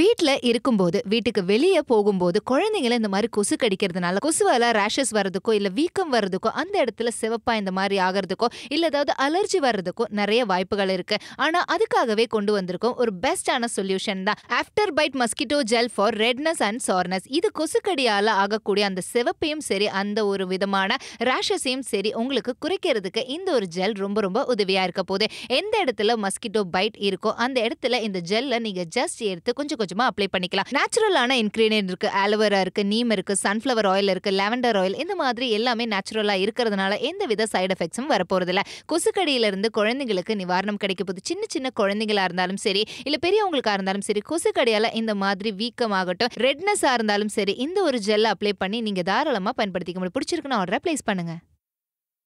வீட்டில் இருக்கும்போது வீட்டுக்கு வெளியே போகும்போது குழந்தைங்கள இந்த மாதிரி கொசு கடிக்கிறதுனால கொசுவால ரேஷஸ் வர்றதுக்கோ இல்லை வீக்கம் வர்றதுக்கோ அந்த இடத்துல சிவப்பா இந்த மாதிரி ஆகிறதுக்கோ இல்லை ஏதாவது அலர்ஜி வர்றதுக்கோ நிறைய வாய்ப்புகள் இருக்கு ஆனால் அதுக்காகவே கொண்டு வந்திருக்கோம் ஒரு பெஸ்டான சொல்யூஷன் தான் after bite mosquito gel for redness and soreness இது கொசுக்கடியால் ஆகக்கூடிய அந்த சிவப்பையும் சரி அந்த ஒரு விதமான ரேஷஸையும் சரி உங்களுக்கு குறைக்கிறதுக்கு இந்த ஒரு ஜெல் ரொம்ப ரொம்ப உதவியாக இருக்க போது எந்த இடத்துல மஸ்கிட்டோ பைட் இருக்கோ அந்த இடத்துல இந்த ஜெல்லை நீங்கள் ஜஸ்ட் எடுத்து கொஞ்சம் கொஞ்சமாக அப்ளை பண்ணிக்கலாம் நேச்சுரலான இன்கிரீடியன் இருக்கு ஆலோவேரா இருக்கு நீம் இருக்கு சன்ஃப்ளவர் ஆயில் இருக்கு லெவண்டர் ஆயில் இந்த மாதிரி எல்லாமே நேச்சுரலாக இருக்கிறதுனால எந்த வித சைடு எஃபெக்ட்ஸும் வரப்போறதில்ல இருந்து குழந்தைங்களுக்கு நிவாரணம் கிடைக்க போகுது சின்ன சின்ன குழந்தைங்களா இருந்தாலும் சரி இல்லை பெரியவங்களுக்காக இருந்தாலும் சரி கொசுக்கடியால இந்த மாதிரி வீக்கமாகட்டும் ரெட்னஸாக இருந்தாலும் சரி இந்த ஒரு ஜெல் அப்ளை பண்ணி நீங்கள் தாராளமாக பயன்படுத்திக்க முடியும் பிடிச்சிருக்குன்னு ஆர்டரை ப்ளேஸ் பண்ணுங்க